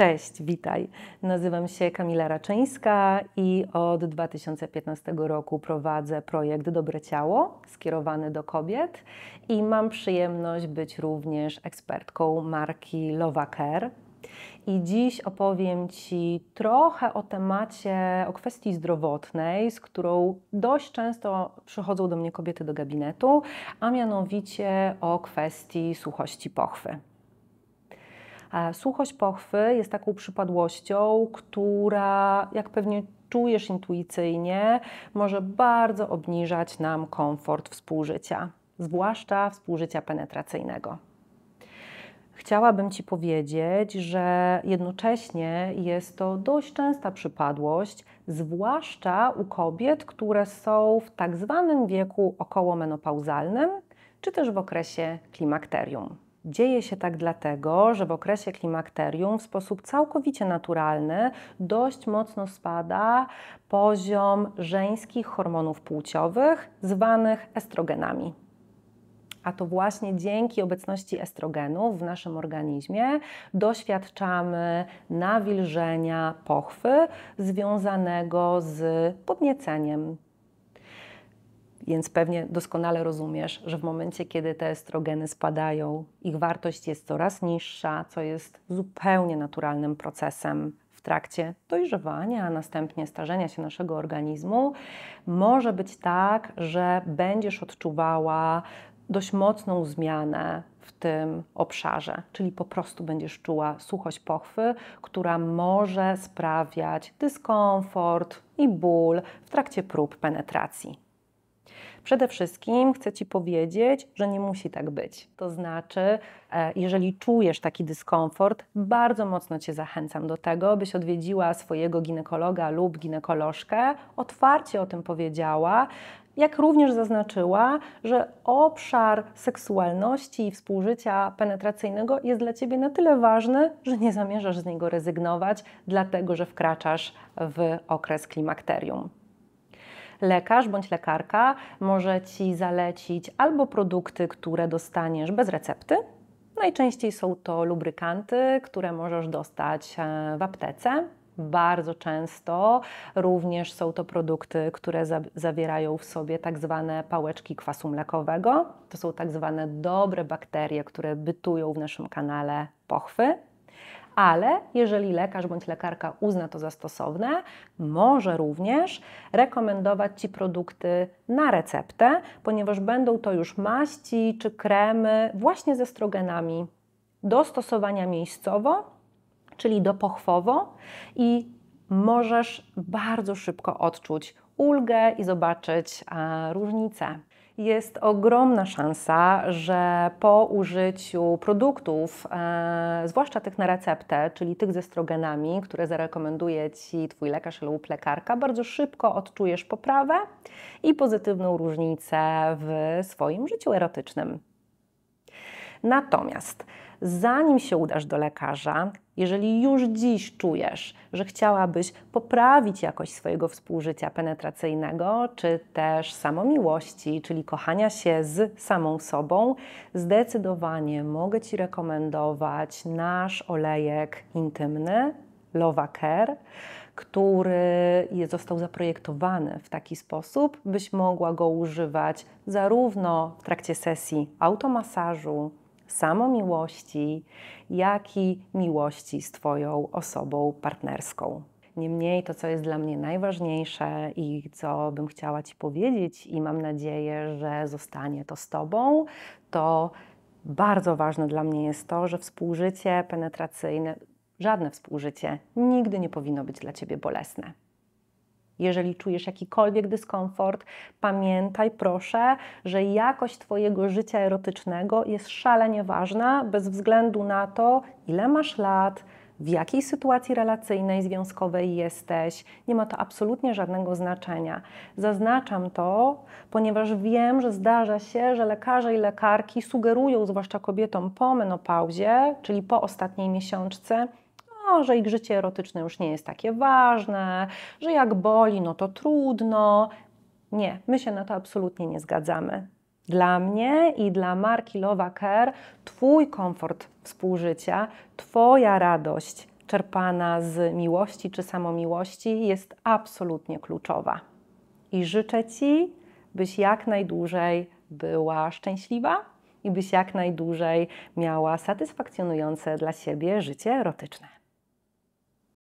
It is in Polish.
Cześć, witaj. Nazywam się Kamila Raczyńska i od 2015 roku prowadzę projekt Dobre Ciało skierowany do kobiet i mam przyjemność być również ekspertką marki Lovacare. I dziś opowiem Ci trochę o temacie, o kwestii zdrowotnej, z którą dość często przychodzą do mnie kobiety do gabinetu, a mianowicie o kwestii suchości pochwy. Suchość pochwy jest taką przypadłością, która, jak pewnie czujesz intuicyjnie, może bardzo obniżać nam komfort współżycia, zwłaszcza współżycia penetracyjnego. Chciałabym Ci powiedzieć, że jednocześnie jest to dość częsta przypadłość, zwłaszcza u kobiet, które są w tak zwanym wieku okołomenopauzalnym, czy też w okresie klimakterium. Dzieje się tak dlatego, że w okresie klimakterium w sposób całkowicie naturalny dość mocno spada poziom żeńskich hormonów płciowych zwanych estrogenami. A to właśnie dzięki obecności estrogenów w naszym organizmie doświadczamy nawilżenia pochwy związanego z podnieceniem więc pewnie doskonale rozumiesz, że w momencie, kiedy te estrogeny spadają, ich wartość jest coraz niższa, co jest zupełnie naturalnym procesem w trakcie dojrzewania, a następnie starzenia się naszego organizmu, może być tak, że będziesz odczuwała dość mocną zmianę w tym obszarze, czyli po prostu będziesz czuła suchość pochwy, która może sprawiać dyskomfort i ból w trakcie prób penetracji. Przede wszystkim chcę Ci powiedzieć, że nie musi tak być. To znaczy, e, jeżeli czujesz taki dyskomfort, bardzo mocno Cię zachęcam do tego, byś odwiedziła swojego ginekologa lub ginekolożkę, otwarcie o tym powiedziała, jak również zaznaczyła, że obszar seksualności i współżycia penetracyjnego jest dla ciebie na tyle ważny, że nie zamierzasz z niego rezygnować, dlatego że wkraczasz w okres klimakterium lekarz bądź lekarka może Ci zalecić albo produkty, które dostaniesz bez recepty, Najczęściej są to lubrykanty, które możesz dostać e, w aptece. Bardzo często również są to produkty, które zawierają w sobie tak zwane pałeczki kwasu mlekowego. To są tak zwane dobre bakterie, które bytują w naszym kanale pochwy ale jeżeli lekarz bądź lekarka uzna to za stosowne, może również rekomendować Ci produkty na receptę, ponieważ będą to już maści czy kremy właśnie ze strogenami do stosowania miejscowo, czyli dopochwowo i możesz bardzo szybko odczuć ulgę i zobaczyć e, różnicę jest ogromna szansa, że po użyciu produktów, e, zwłaszcza tych na receptę, czyli tych ze strogenami, które zarekomenduje Ci Twój lekarz lub lekarka, bardzo szybko odczujesz poprawę i pozytywną różnicę w swoim życiu erotycznym. Natomiast zanim się udasz do lekarza, jeżeli już dziś czujesz, że chciałabyś poprawić jakość swojego współżycia penetracyjnego, czy też samomiłości, czyli kochania się z samą sobą, zdecydowanie mogę Ci rekomendować nasz olejek intymny Lova Care, który został zaprojektowany w taki sposób, byś mogła go używać zarówno w trakcie sesji automasażu, samomiłości, jak i miłości z Twoją osobą partnerską. Niemniej to, co jest dla mnie najważniejsze i co bym chciała Ci powiedzieć, i mam nadzieję, że zostanie to z Tobą, to bardzo ważne dla mnie jest to, że współżycie penetracyjne, żadne współżycie nigdy nie powinno być dla Ciebie bolesne. Jeżeli czujesz jakikolwiek dyskomfort, pamiętaj proszę, że jakość Twojego życia erotycznego jest szalenie ważna, bez względu na to, ile masz lat, w jakiej sytuacji relacyjnej, związkowej jesteś. Nie ma to absolutnie żadnego znaczenia. Zaznaczam to, ponieważ wiem, że zdarza się, że lekarze i lekarki sugerują, zwłaszcza kobietom po menopauzie, czyli po ostatniej miesiączce, no, że ich życie erotyczne już nie jest takie ważne, że jak boli, no to trudno. Nie, my się na to absolutnie nie zgadzamy. Dla mnie i dla marki Lova Care Twój komfort współżycia, Twoja radość czerpana z miłości czy samomiłości jest absolutnie kluczowa. I życzę Ci, byś jak najdłużej była szczęśliwa i byś jak najdłużej miała satysfakcjonujące dla siebie życie erotyczne.